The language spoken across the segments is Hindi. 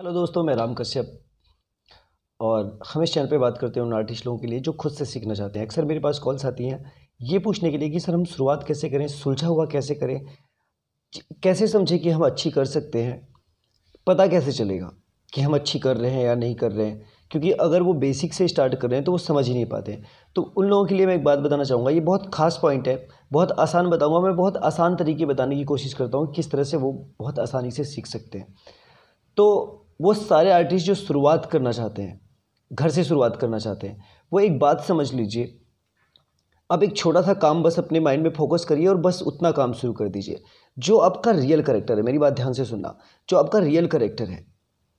हेलो दोस्तों मैं राम कश्यप और हम इस चैनल पे बात करते हैं उन आर्टिस्ट लोगों के लिए जो खुद से सीखना चाहते हैं अक्सर मेरे पास कॉल्स आती हैं ये पूछने के लिए कि सर हम शुरुआत कैसे करें सुलझा हुआ कैसे करें कैसे समझें कि हम अच्छी कर सकते हैं पता कैसे चलेगा कि हम अच्छी कर रहे हैं या नहीं कर रहे हैं क्योंकि अगर वो बेसिक से स्टार्ट कर रहे हैं तो वो समझ ही नहीं पाते तो उन लोगों के लिए मैं एक बात बताना चाहूँगा ये बहुत खास पॉइंट है बहुत आसान बताऊँगा मैं बहुत आसान तरीके बताने की कोशिश करता हूँ किस तरह से वो बहुत आसानी से सीख सकते हैं तो वो सारे आर्टिस्ट जो शुरुआत करना चाहते हैं घर से शुरुआत करना चाहते हैं वो एक बात समझ लीजिए अब एक छोटा सा काम बस अपने माइंड में फोकस करिए और बस उतना काम शुरू कर दीजिए जो आपका रियल करेक्टर है मेरी बात ध्यान से सुनना जो आपका रियल करेक्टर है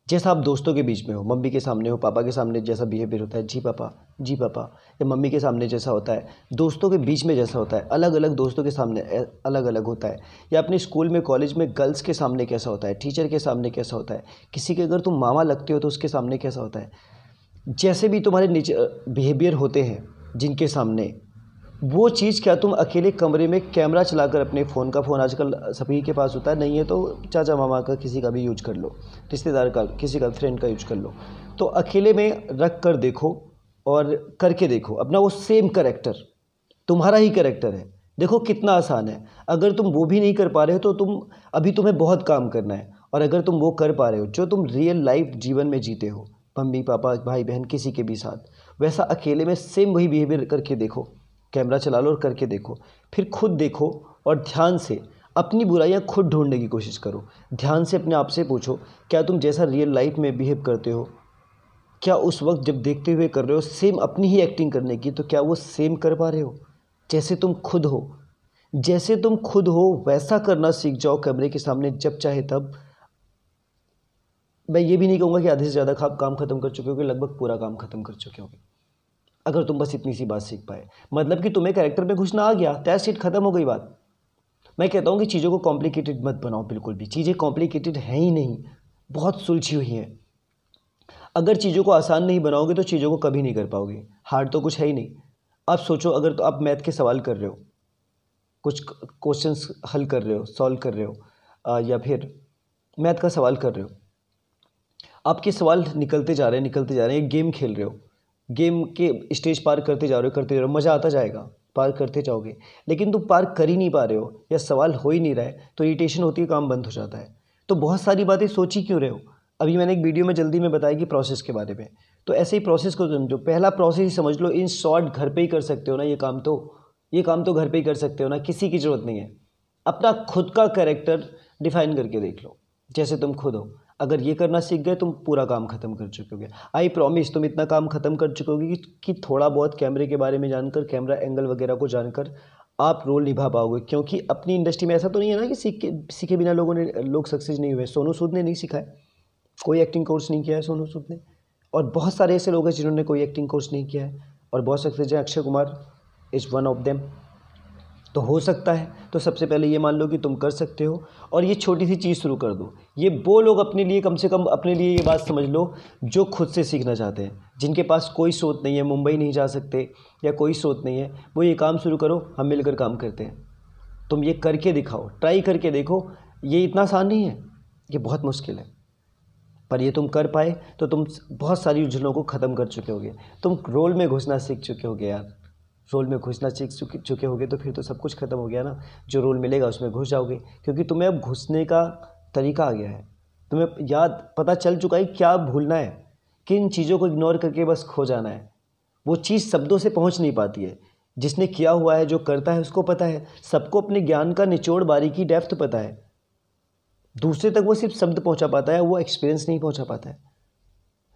जैसा आप दोस्तों के बीच में हो मम्मी के सामने हो पापा के सामने जैसा बिहेवियर होता है जी पापा जी पापा या मम्मी के सामने जैसा होता है दोस्तों के बीच में जैसा होता है अलग अलग दोस्तों के सामने अलग अलग होता है या अपने स्कूल में कॉलेज में गर्ल्स के सामने कैसा होता है टीचर के सामने कैसा होता है किसी के अगर तुम मामा लगते हो तो उसके सामने कैसा होता है जैसे भी तुम्हारे बिहेवियर होते हैं जिनके सामने वो चीज़ क्या तुम अकेले कमरे में कैमरा चलाकर अपने फ़ोन का फ़ोन आजकल सभी के पास होता है नहीं है तो चाचा मामा का किसी का भी यूज कर लो रिश्तेदार का किसी का फ्रेंड का यूज कर लो तो अकेले में रख कर देखो और करके देखो अपना वो सेम करेक्टर तुम्हारा ही करेक्टर है देखो कितना आसान है अगर तुम वो भी नहीं कर पा रहे हो तो तुम अभी तुम्हें बहुत काम करना है और अगर तुम वो कर पा रहे हो जो तुम रियल लाइफ जीवन में जीते हो मम्मी पापा भाई बहन किसी के भी साथ वैसा अकेले में सेम वही बिहेवियर करके देखो कैमरा चला लो और करके देखो फिर खुद देखो और ध्यान से अपनी बुराइयाँ खुद ढूंढने की कोशिश करो ध्यान से अपने आप से पूछो क्या तुम जैसा रियल लाइफ में बिहेव करते हो क्या उस वक्त जब देखते हुए कर रहे हो सेम अपनी ही एक्टिंग करने की तो क्या वो सेम कर पा रहे हो जैसे तुम खुद हो जैसे तुम खुद हो वैसा करना सीख जाओ कैमरे के सामने जब चाहे तब मैं ये भी नहीं कहूँगा कि आधे से ज़्यादा काम खत्म कर चुके होगे लगभग पूरा काम खत्म कर चुके होंगे अगर तुम बस इतनी सी बात सीख पाए मतलब कि तुम्हें कैरेक्टर में घुसना आ गया तय सीट खत्म हो गई बात मैं कहता हूँ कि चीज़ों को कॉम्प्लिकेटेड मत बनाओ बिल्कुल भी चीज़ें कॉम्प्लिकेटेड हैं ही नहीं बहुत सुलझी हुई हैं अगर चीज़ों को आसान नहीं बनाओगे तो चीज़ों को कभी नहीं कर पाओगे हार्ड तो कुछ है ही नहीं आप सोचो अगर तो आप मैथ के सवाल कर रहे हो कुछ क्वेश्चंस हल कर रहे हो सॉल्व कर रहे हो आ, या फिर मैथ का सवाल कर रहे हो आपके सवाल निकलते जा रहे हैं निकलते जा रहे हैं एक गेम खेल रहे हो गेम के स्टेज पार करते जा रहे हो करते जा रहे हो मज़ा आता जाएगा पार करते जाओगे लेकिन तुम पार कर ही नहीं पा रहे हो या सवाल हो ही नहीं रहा है तो इरीटेशन होती है काम बंद हो जाता है तो बहुत सारी बातें सोची क्यों रहे हो अभी मैंने एक वीडियो में जल्दी में बताया कि प्रोसेस के बारे में तो ऐसे ही प्रोसेस को समझो पहला प्रोसेस ही समझ लो इन शॉर्ट घर पर ही कर सकते हो ना ये काम तो ये काम तो घर पर ही कर सकते हो ना किसी की ज़रूरत नहीं है अपना खुद का करेक्टर डिफाइन करके देख लो जैसे तुम खुद हो अगर ये करना सीख गए तुम पूरा काम ख़त्म कर चुके होगे आई प्रॉमिस तुम इतना काम ख़त्म कर चुके होगे कि थोड़ा बहुत कैमरे के बारे में जानकर कैमरा एंगल वगैरह को जानकर आप रोल निभा पाओगे क्योंकि अपनी इंडस्ट्री में ऐसा तो नहीं है ना कि सीखे सीखे बिना लोगों ने लोग सक्सेस नहीं हुए सोनू सूद ने नहीं सीखा है कोई एक्टिंग कोर्स नहीं किया है सोनू सूद ने और बहुत सारे ऐसे लोग हैं जिन्होंने कोई एक्टिंग कोर्स नहीं किया है और बहुत सक्सेस है Akshay Kumar is one of them तो हो सकता है तो सबसे पहले ये मान लो कि तुम कर सकते हो और ये छोटी सी चीज़ शुरू कर दो ये वो लोग अपने लिए कम से कम अपने लिए ये बात समझ लो जो खुद से सीखना चाहते हैं जिनके पास कोई सोच नहीं है मुंबई नहीं जा सकते या कोई सोच नहीं है वो ये काम शुरू करो हम मिलकर काम करते हैं तुम ये करके दिखाओ ट्राई करके देखो ये इतना आसान नहीं है ये बहुत मुश्किल है पर ये तुम कर पाए तो तुम बहुत सारी उलझनों को ख़त्म कर चुके होगे तुम रोल में घुसना सीख चुके होगे यार रोल में घुसना सीख चुके चुके होगे तो फिर तो सब कुछ खत्म हो गया ना जो रोल मिलेगा उसमें घुस जाओगे क्योंकि तुम्हें अब घुसने का तरीका आ गया है तुम्हें याद पता चल चुका है क्या भूलना है किन चीज़ों को इग्नोर करके बस खो जाना है वो चीज़ शब्दों से पहुँच नहीं पाती है जिसने किया हुआ है जो करता है उसको पता है सबको अपने ज्ञान का निचोड़ बारीकी डेप्थ पता है दूसरे तक वो सिर्फ शब्द पहुंचा पाता है वो एक्सपीरियंस नहीं पहुंचा पाता है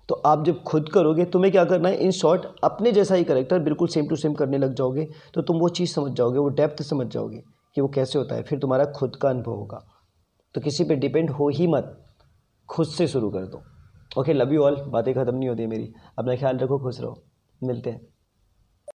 तो आप जब खुद करोगे तुम्हें क्या करना है इन शॉर्ट अपने जैसा ही करेक्टर बिल्कुल सेम टू सेम करने लग जाओगे तो तुम वो चीज़ समझ जाओगे वो डेप्थ समझ जाओगे कि वो कैसे होता है फिर तुम्हारा खुद का अनुभव होगा तो किसी पे डिपेंड हो ही मत खुद से शुरू कर दो ओके लव यू ऑल बातें ख़त्म नहीं होती मेरी अपना ख्याल रखो खुश रहो मिलते हैं